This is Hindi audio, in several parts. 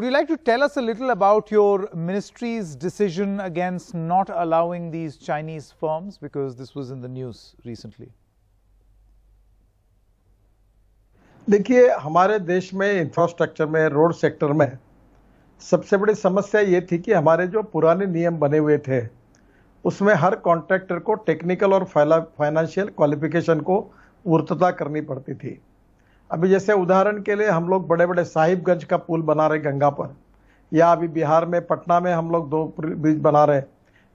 Would you like to tell us a little about your ministry's decision against not allowing these Chinese firms because this was in the news recently? देखिए हमारे देश में इंफ्रास्ट्रक्चर में रोड सेक्टर में सबसे बड़ी समस्या ये थी कि हमारे जो पुराने नियम बने हुए थे उसमें हर कॉन्ट्रैक्टर को टेक्निकल और फाइनेंशियल क्वालिफिकेशन को पूर्तता करनी पड़ती थी अभी जैसे उदाहरण के लिए हम लोग बड़े बड़े साहिबगंज का पुल बना रहे गंगा पर या अभी बिहार में पटना में हम लोग दो ब्रिज बना रहे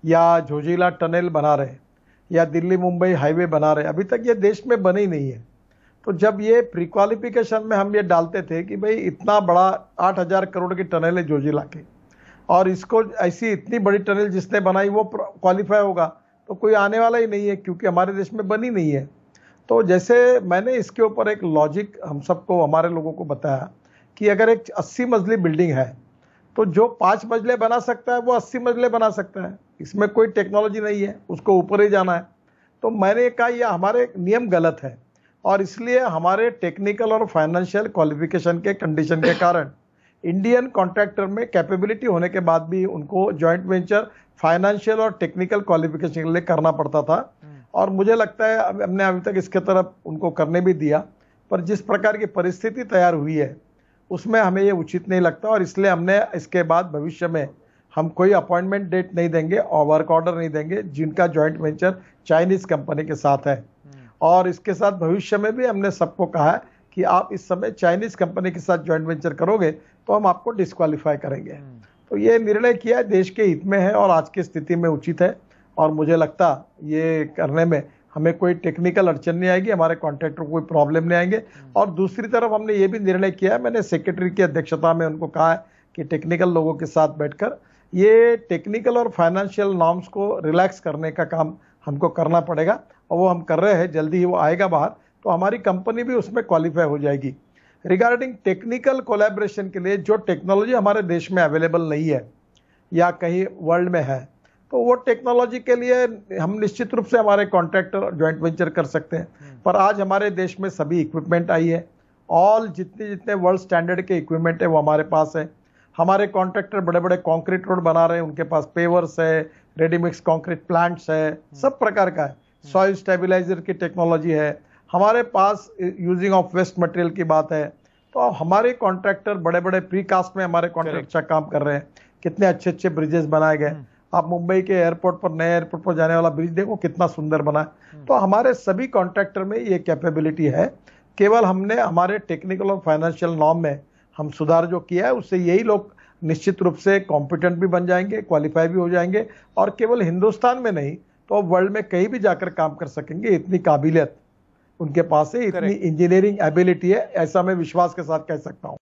या झोजिला टनल बना रहे या दिल्ली मुंबई हाईवे बना रहे अभी तक ये देश में बने ही नहीं है तो जब ये प्री क्वालिफिकेशन में हम ये डालते थे कि भाई इतना बड़ा आठ हज़ार करोड़ की टनल है जोजिला के और इसको ऐसी इतनी बड़ी टनल जिसने बनाई वो क्वालिफाई होगा तो कोई आने वाला ही नहीं है क्योंकि हमारे देश में बनी नहीं है तो जैसे मैंने इसके ऊपर एक लॉजिक हम सबको हमारे लोगों को बताया कि अगर एक अस्सी मजली बिल्डिंग है तो जो पाँच मजले बना सकता है वो अस्सी मजले बना सकता है इसमें कोई टेक्नोलॉजी नहीं है उसको ऊपर ही जाना है तो मैंने कहा यह हमारे नियम गलत है और इसलिए हमारे टेक्निकल और फाइनेंशियल क्वालिफिकेशन के कंडीशन के कारण इंडियन कॉन्ट्रैक्टर में कैपेबिलिटी होने के बाद भी उनको जॉइंट वेंचर फाइनेंशियल और टेक्निकल क्वालिफिकेशन के लिए करना पड़ता था और मुझे लगता है अब हमने अभी तक इसके तरफ उनको करने भी दिया पर जिस प्रकार की परिस्थिति तैयार हुई है उसमें हमें ये उचित नहीं लगता और इसलिए हमने इसके बाद भविष्य में हम कोई अपॉइंटमेंट डेट नहीं देंगे और वर्क ऑर्डर नहीं देंगे जिनका जॉइंट वेंचर चाइनीज़ कंपनी के साथ है हम्म। और इसके साथ भविष्य में भी हमने सबको कहा है कि आप इस समय चाइनीज़ कंपनी के साथ जॉइंट वेंचर करोगे तो हम आपको डिस्कालीफाई करेंगे हम्म। तो ये निर्णय किया देश के हित में है और आज की स्थिति में उचित है और मुझे लगता ये करने में हमें कोई टेक्निकल अड़चन नहीं आएगी हमारे कॉन्ट्रैक्टर को कोई प्रॉब्लम नहीं आएंगे हम्म। और दूसरी तरफ हमने ये भी निर्णय किया है मैंने सेक्रेटरी की अध्यक्षता में उनको कहा है कि टेक्निकल लोगों के साथ बैठकर ये टेक्निकल और फाइनेंशियल नॉर्म्स को रिलैक्स करने का काम हमको करना पड़ेगा और वो हम कर रहे हैं जल्दी ही वो आएगा बाहर तो हमारी कंपनी भी उसमें क्वालिफाई हो जाएगी रिगार्डिंग टेक्निकल कोलैबोरेशन के लिए जो टेक्नोलॉजी हमारे देश में अवेलेबल नहीं है या कहीं वर्ल्ड में है तो वो टेक्नोलॉजी के लिए हम निश्चित रूप से हमारे कॉन्ट्रैक्टर ज्वाइंट वेंचर कर सकते हैं हम्म। पर आज हमारे देश में सभी इक्विपमेंट आई है ऑल जितने जितने वर्ल्ड स्टैंडर्ड के इक्विपमेंट है वो हमारे पास है हमारे कॉन्ट्रैक्टर बड़े बड़े कॉन्क्रीट रोड बना रहे हैं उनके पास पेवर्स है रेडीमिक्स कॉन्क्रीट प्लांट्स है हम्म। सब प्रकार का है सॉइल हम्म। स्टेबिलाईजर की टेक्नोलॉजी है हमारे पास यूजिंग ऑफ वेस्ट मटेरियल की बात है तो हमारे कॉन्ट्रैक्टर बड़े बड़े प्री कास्ट में हमारे कॉन्ट्रैक्टर काम कर रहे हैं कितने अच्छे अच्छे ब्रिजेस बनाए गए आप मुंबई के एयरपोर्ट पर नए एयरपोर्ट पर जाने वाला ब्रिज देखो कितना सुंदर बना है हम्म। तो हमारे सभी कॉन्ट्रैक्टर में ये कैपेबिलिटी है केवल हमने हमारे टेक्निकल और फाइनेंशियल नॉर्म में हम सुधार जो किया है उससे यही लोग निश्चित रूप से कॉम्पिटेंट भी बन जाएंगे क्वालिफाई भी हो जाएंगे और केवल हिंदुस्तान में नहीं तो वर्ल्ड में कहीं भी जाकर काम कर सकेंगे इतनी काबिलियत उनके पास है इतनी इंजीनियरिंग एबिलिटी है ऐसा मैं विश्वास के साथ कह सकता हूँ